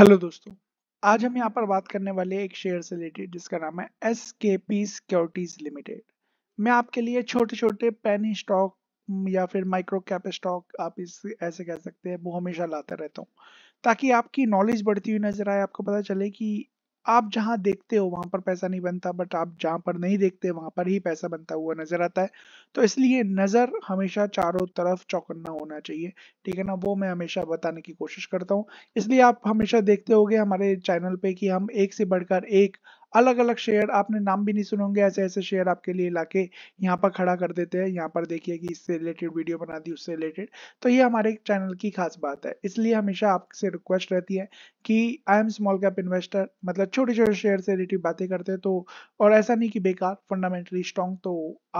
hello दोस्तों आज हम यहाँ पर बात करने वाले एक शेयर से रिलेटेड जिसका नाम है एस के पी सिक्योरिटीज लिमिटेड मैं आपके लिए छोटे छोटे पेनी स्टॉक या फिर माइक्रो कैप स्टॉक आप इस ऐसे कह सकते हैं वो हमेशा लाता रहता हूँ ताकि आपकी नॉलेज बढ़ती हुई नजर आए आपको पता चले कि आप जहां देखते हो वहां पर पैसा नहीं बनता बट आप जहां पर नहीं देखते वहां पर ही पैसा बनता हुआ नजर आता है तो इसलिए नजर हमेशा चारों तरफ चौकन्ना होना चाहिए ठीक है ना वो मैं हमेशा बताने की कोशिश करता हूँ इसलिए आप हमेशा देखते होगे हमारे चैनल पे कि हम एक से बढ़कर एक अलग अलग शेयर आपने नाम भी नहीं सुनोगे ऐसे ऐसे शेयर आपके लिए लाके यहाँ पर खड़ा कर देते हैं यहाँ पर देखिए कि इससे रिलेटेड वीडियो बना दी उससे रिलेटेड तो ये हमारे चैनल की खास बात है इसलिए हमेशा आपसे रिक्वेस्ट रहती है कि I am small cap investor मतलब छोटे छोटे शेयर से रिलेटेड बातें करते हैं तो और ऐसा नहीं कि बेकार फंडामेंटली स्ट्रॉन्ग तो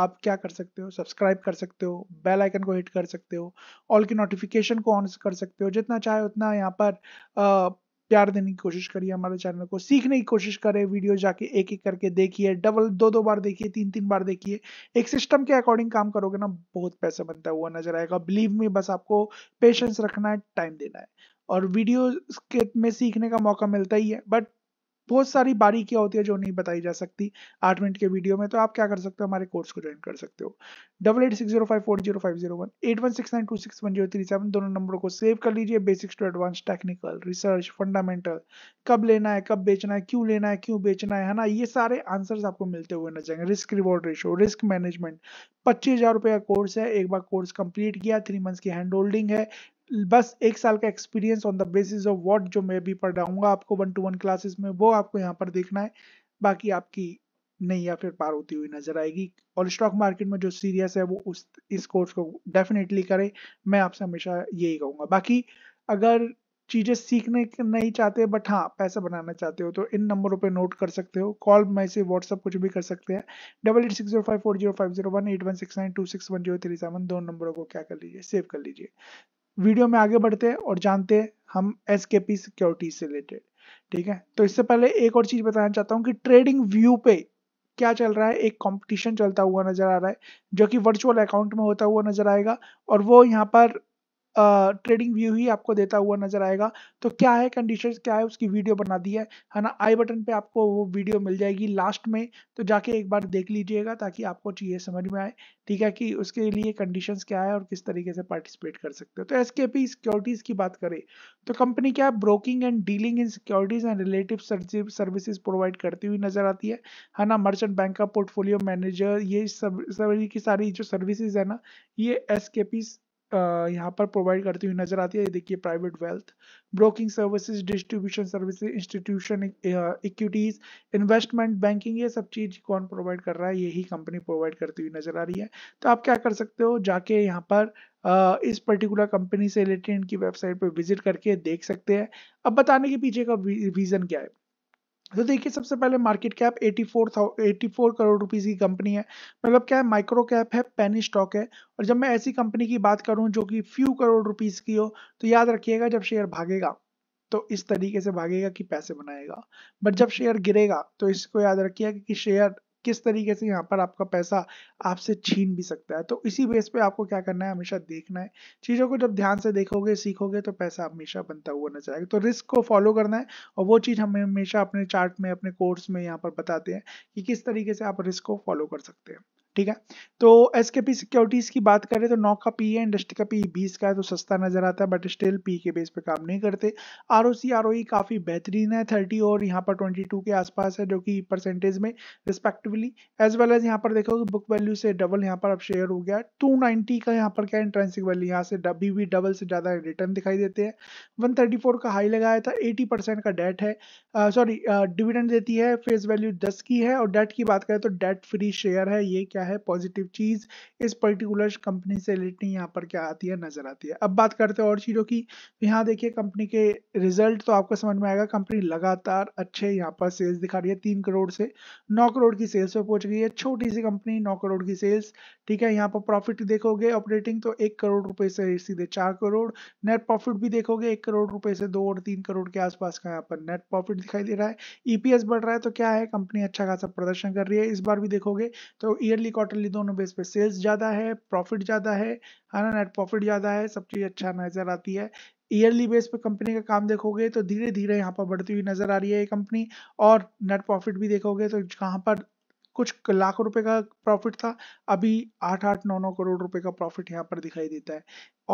आप क्या कर सकते हो सब्सक्राइब कर सकते हो बेल आइकन को हिट कर सकते हो ऑल की नोटिफिकेशन को ऑन कर सकते हो जितना चाहे उतना यहाँ पर प्यार देने की कोशिश करिए हमारे चैनल को सीखने की कोशिश करें वीडियो जाके एक एक करके देखिए डबल दो दो बार देखिए तीन तीन बार देखिए एक सिस्टम के अकॉर्डिंग काम करोगे ना बहुत पैसा बनता हुआ नजर आएगा बिलीव में बस आपको पेशेंस रखना है टाइम देना है और वीडियो में सीखने का मौका मिलता ही है बट बहुत सारी बारीकियां होती है जो नहीं बताई जा सकती आठ मिनट के वीडियो में तो आप क्या कर सकते हो हमारे कोर्स को ज्वाइन कर सकते हो double eight six zero five four zero five zero one eight one six nine two six one zero three seven दोनों नंबरों को सेव कर लीजिए basics to advance technical research fundamental कब लेना है कब बेचना है क्यों लेना है क्यों बेचना है है ना ये सारे आंसर आपको मिलते हुए नजर आएंगे risk reward ratio risk management पच्चीस हजार रुपये का कोर्स है एक बार कोर्स कंप्लीट किया थ्री मंथ्स की हैंड होल्डिंग है बस एक साल का experience on the basis of what जो मैं भी पढ़ाऊंगा आपको वन टू वन क्लासेस में वो आपको यहाँ पर देखना है बाकी आपकी नहीं या फिर पार होती हुई नजर आएगी और स्टॉक मार्केट में जो सीरियस है वो उस इस कोर्स को डेफिनेटली करें मैं आपसे हमेशा यही कहूँगा बाकी अगर चीज़ें सीखने नहीं चाहते बट हाँ पैसा बनाना चाहते हो तो इन नंबरों पे नोट कर सकते हो कॉल मैसेज व्हाट्सअप कुछ भी कर सकते हैं double eight six zero five four zero five zero one eight one six nine two six one zero three seven दो नंबरों को क्या कर लीजिए सेव कर लीजिए वीडियो में आगे बढ़ते हैं और जानते हम एस के पी सिक्योरिटी से रिलेटेड ठीक है तो इससे पहले एक और चीज बताना चाहता हूँ कि ट्रेडिंग व्यू पे क्या चल रहा है एक कंपटीशन चलता हुआ नजर आ रहा है जो कि वर्चुअल अकाउंट में होता हुआ नजर आएगा और वो यहाँ पर ट्रेडिंग व्यू ही आपको देता हुआ नजर आएगा तो क्या है कंडीशंस क्या है उसकी वीडियो बना दी है है ना आई बटन पे आपको वो वीडियो मिल जाएगी लास्ट में तो जाके एक बार देख लीजिएगा ताकि आपको चाहिए समझ में आए ठीक है कि उसके लिए कंडीशन क्या है और किस तरीके से पार्टिसिपेट कर सकते हो तो एस के पी सिक्योरिटीज़ की बात करें तो कंपनी क्या है broking and dealing in securities and relative services provide करती हुई नजर आती है है ना मर्चेंट बैंक का पोर्टफोलियो मैनेजर ये सब सभी की सारी जो सर्विसेज है ना ये एस के यहाँ पर प्रोवाइड करती हुई नजर आती है देखिए private wealth broking services distribution services institution equities investment banking ये सब चीज कौन प्रोवाइड कर रहा है यही कंपनी प्रोवाइड करती हुई नजर आ रही है तो आप क्या कर सकते हो जाके यहाँ पर Uh, इस पर्टिकुलर कंपनी से रिलेटेड इनकी वेबसाइट पर विजिट करके देख सकते हैं अब बताने के पीछे का रीजन क्या है तो देखिए सबसे पहले मार्केट कैप 84 84 करोड़ रुपीस की कंपनी है मतलब क्या है माइक्रो कैप है पैनी स्टॉक है और जब मैं ऐसी कंपनी की बात करूं जो कि फ्यू करोड़ रुपीस की हो तो याद रखिएगा जब शेयर भागेगा तो इस तरीके से भागेगा कि पैसे बनाएगा बट जब शेयर गिरेगा तो इसको याद रखिएगा कि शेयर किस तरीके से यहाँ पर आपका पैसा आपसे छीन भी सकता है तो इसी बेस पे आपको क्या करना है हमेशा देखना है चीज़ों को जब ध्यान से देखोगे सीखोगे तो पैसा हमेशा बनता हुआ नजर आएगा तो रिस्क को फॉलो करना है और वो चीज़ हमें हमेशा अपने चार्ट में अपने कोर्स में यहाँ पर बताते हैं कि किस तरीके से आप रिस्क को फॉलो कर सकते हैं ठीक है तो एस के पी सिक्योरिटीज की बात करें तो नौ का पी है इंडस्ट्री का पी बीस का है तो सस्ता नजर आता है बट स्टिल पी के बेस पे काम नहीं करते R O C R O E e काफ़ी बेहतरीन है थर्टी और यहाँ पर ट्वेंटी टू के आसपास है जो कि परसेंटेज में रिस्पेक्टिवली एज वेल एज यहाँ पर देखो बुक वैल्यू से डबल यहाँ पर अब शेयर हो गया टू नाइनटी का यहाँ पर क्या इंट्रेंसिक वैल्यू यहाँ से डबी भी डबल से ज़्यादा रिटर्न दिखाई देते हैं वन थर्टी फोर का हाई लगाया था एटी परसेंट का डेट है सॉरी डिविडेंड देती है फेस वैल्यू दस की है और डेट की बात करें तो डेट फ्री शेयर है ये क्या क्या है पॉजिटिव चीज़ इस पर्टिकुलर कंपनी से रिलेटेड यहाँ पर क्या आती है नज़र आती है अब बात करते हैं और चीज़ों की तो यहाँ देखिए कंपनी के रिजल्ट तो आपको समझ में आएगा कंपनी लगातार अच्छे यहाँ पर सेल्स दिखा रही है तीन करोड़ से नौ करोड़ की सेल्स पर पहुंच गई है छोटी सी कंपनी नौ करोड़ की सेल्स ठीक है यहाँ पर प्रॉफिट देखोगे ऑपरेटिंग तो एक करोड़ रुपए से सीधे चार करोड़ नेट प्रॉफिट भी देखोगे एक करोड़ रुपए से दो और तीन करोड़ के आसपास का यहाँ पर नेट प्रॉफिट दिखाई दे रहा है ईपीएस e बढ़ रहा है तो क्या है कंपनी अच्छा खासा प्रदर्शन कर रही है इस बार भी देखोगे तो ईयरली मंथली क्वार्टरली दोनों बेस पे सेल्स ज़्यादा है प्रॉफिट ज़्यादा है है ना नेट प्रॉफिट ज़्यादा है सब चीज़ अच्छा नज़र आती है ईयरली बेस पे कंपनी का काम देखोगे तो धीरे धीरे यहाँ पर बढ़ती हुई नज़र आ रही है ये कंपनी और नेट प्रॉफिट भी देखोगे तो कहाँ पर कुछ लाख रुपए का प्रॉफिट था अभी आठ आठ नौ नौ करोड़ रुपए का प्रॉफिट यहाँ पर दिखाई देता है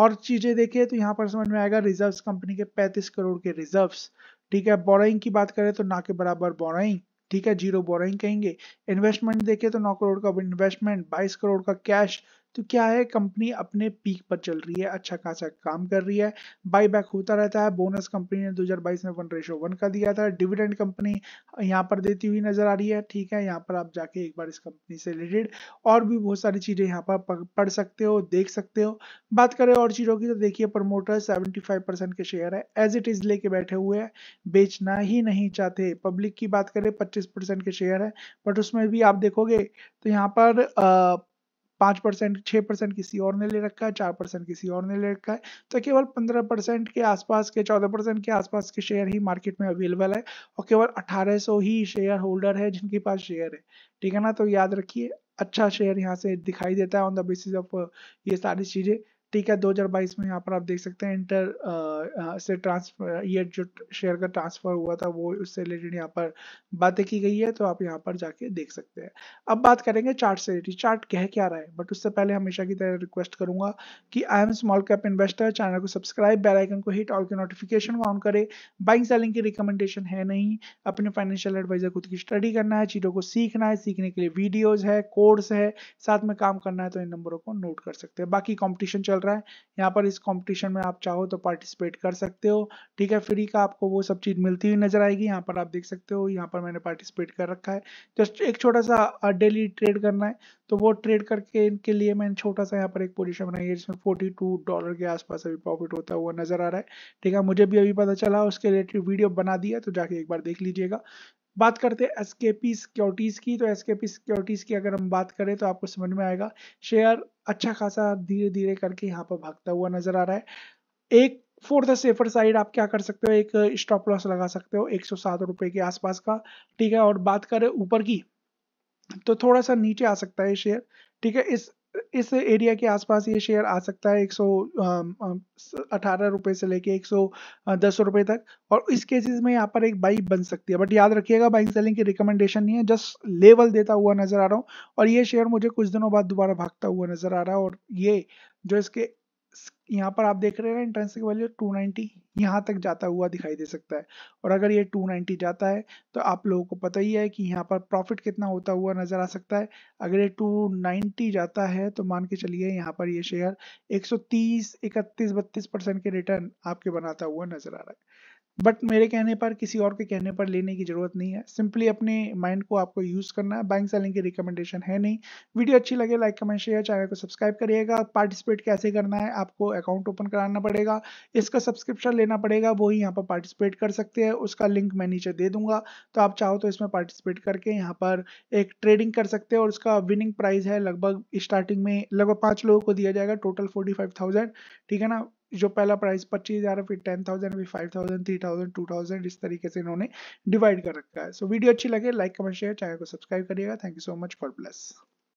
और चीज़ें देखिए तो यहाँ पर समझ में आएगा रिजर्व्स कंपनी के पैंतीस करोड़ के रिजर्व्स ठीक है बोराइंग की बात करें तो ना के बराबर बोराइंग ठीक है जीरो बोरिंग कहेंगे इन्वेस्टमेंट देखिए तो नौ करोड़ का इन्वेस्टमेंट बाईस करोड़ का कैश तो क्या है कंपनी अपने पीक पर चल रही है अच्छा खासा काम कर रही है बाई बैक होता रहता है बोनस कंपनी ने 2022 में वन रेशो वन का दिया था डिविडेंड कंपनी यहाँ पर देती हुई नजर आ रही है ठीक है यहाँ पर आप जाके एक बार इस कंपनी से रिलेटेड और भी बहुत सारी चीजें यहाँ पर पढ़ सकते हो देख सकते हो बात करें और चीजों की तो देखिए प्रमोटर सेवेंटी के शेयर है एज इट इज लेके बैठे हुए हैं बेचना ही नहीं चाहते पब्लिक की बात करें पच्चीस के शेयर है बट उसमें भी आप देखोगे तो यहाँ पर आ, पांच परसेंट छह परसेंट किसी और ने ले रखा है चार परसेंट किसी और ने ले रखा है तो केवल पंद्रह परसेंट के आसपास के चौदह परसेंट के आसपास के शेयर ही मार्केट में अवेलेबल है और केवल अठारह सौ ही शेयर होल्डर है जिनके पास शेयर है ठीक है ना तो याद रखिए अच्छा शेयर यहाँ से दिखाई देता है ऑन द बेसिस ऑफ ये सारी चीज़ें ठीक है 2022 में यहाँ पर आप देख सकते हैं इंटर आ, आ, से ट्रांसफर ये जो शेयर का ट्रांसफर हुआ था वो उससे रिलेटेड यहाँ पर बातें की गई है तो आप यहाँ पर जाके देख सकते हैं अब बात करेंगे चार्ट से रिलेटेड चार्ट कह क्या रहा है बट उससे पहले हमेशा की तरह रिक्वेस्ट करूंगा कि I am small cap investor channel को सब्सक्राइब बेलाइकन को हिट ऑल के नोटिफिकेशन ऑन करे बाइंग सेलिंग की रिकमेंडेशन है नहीं अपने फाइनेंशियल एडवाइजर खुद की स्टडी करना है चीज़ों को सीखना है सीखने के लिए वीडियोज है कोर्स है साथ में काम करना है तो इन नंबरों को नोट कर सकते हैं बाकी कॉम्पिटिशन चल चल रहा है यहाँ पर इस कंपटीशन में आप चाहो तो पार्टिसिपेट कर सकते हो ठीक है फ्री का आपको वो सब चीज़ मिलती हुई नजर आएगी यहाँ पर आप देख सकते हो यहाँ पर मैंने पार्टिसिपेट कर रखा है जस्ट एक छोटा सा डेली ट्रेड करना है तो वो ट्रेड करके इनके लिए मैंने छोटा सा यहाँ पर एक पोजिशन बनाई है जिसमें फोर्टी डॉलर के आसपास अभी प्रॉफिट होता हुआ नजर आ रहा है ठीक है मुझे भी अभी पता चला उसके रिलेटेड वीडियो बना दिया तो जाके एक बार देख लीजिएगा बात करते हैं एस पी सिक्योरिटीज़ की तो एस पी सिक्योरिटीज़ की अगर हम बात करें तो आपको समझ में आएगा शेयर अच्छा खासा धीरे धीरे करके यहाँ पर भागता हुआ नजर आ रहा है एक फॉर द सेफर साइड आप क्या कर सकते हो एक स्टॉप लॉस लगा सकते हो एक सौ रुपए के आसपास का ठीक है और बात करें ऊपर की तो थोड़ा सा नीचे आ सकता है शेयर ठीक है इस इस एरिया के आसपास ये शेयर आ सकता है एक सौ अठारह से लेके एक सौ दस तक और इस केसेस में यहाँ पर एक बाई बन सकती है बट याद रखिएगा बाइंग सेलिंग की रिकमेंडेशन नहीं है जस्ट लेवल देता हुआ नजर आ रहा हूँ और ये शेयर मुझे कुछ दिनों बाद दोबारा भागता हुआ नजर आ रहा है और ये जो इसके यहाँ पर आप देख रहे हैं इंट्रेंसिक वैल्यू 290 यहाँ तक जाता हुआ दिखाई दे सकता है और अगर ये 290 जाता है तो आप लोगों को पता ही है कि यहाँ पर प्रॉफिट कितना होता हुआ नजर आ सकता है अगर ये 290 जाता है तो मान के चलिए यहाँ पर ये शेयर 130, 31, 32 परसेंट के रिटर्न आपके बनाता हुआ नजर आ रहा है बट मेरे कहने पर किसी और के कहने पर लेने की जरूरत नहीं है सिंपली अपने माइंड को आपको यूज करना है बैंक सेलिंग की रिकमेंडेशन है नहीं वीडियो अच्छी लगे लाइक कमेंट शेयर चैनल को सब्सक्राइब करिएगा पार्टिसिपेट कैसे करना है आपको अकाउंट ओपन कराना पड़ेगा इसका सब्सक्रिप्शन लेना पड़ेगा वो ही यहाँ पर पार्टिसिपेट कर सकते हैं उसका लिंक मैं नीचे दे दूंगा तो आप चाहो तो इसमें पार्टिसिपेट करके यहाँ पर एक ट्रेडिंग कर सकते हैं और उसका विनिंग प्राइज है लगभग स्टार्टिंग में लगभग पाँच लोगों को दिया जाएगा टोटल फोर्टी ठीक है ना जो पहला प्राइस पच्चीस हजार फिर टेन थाउजेंड फिर five thousand three thousand two thousand इस तरीके से इन्होंने डिवाइड कर रखा है सो so, वीडियो अच्छी लगे लाइक कमेंट शेयर चैनल को सब्सक्राइब करिएगा thank you so much for bless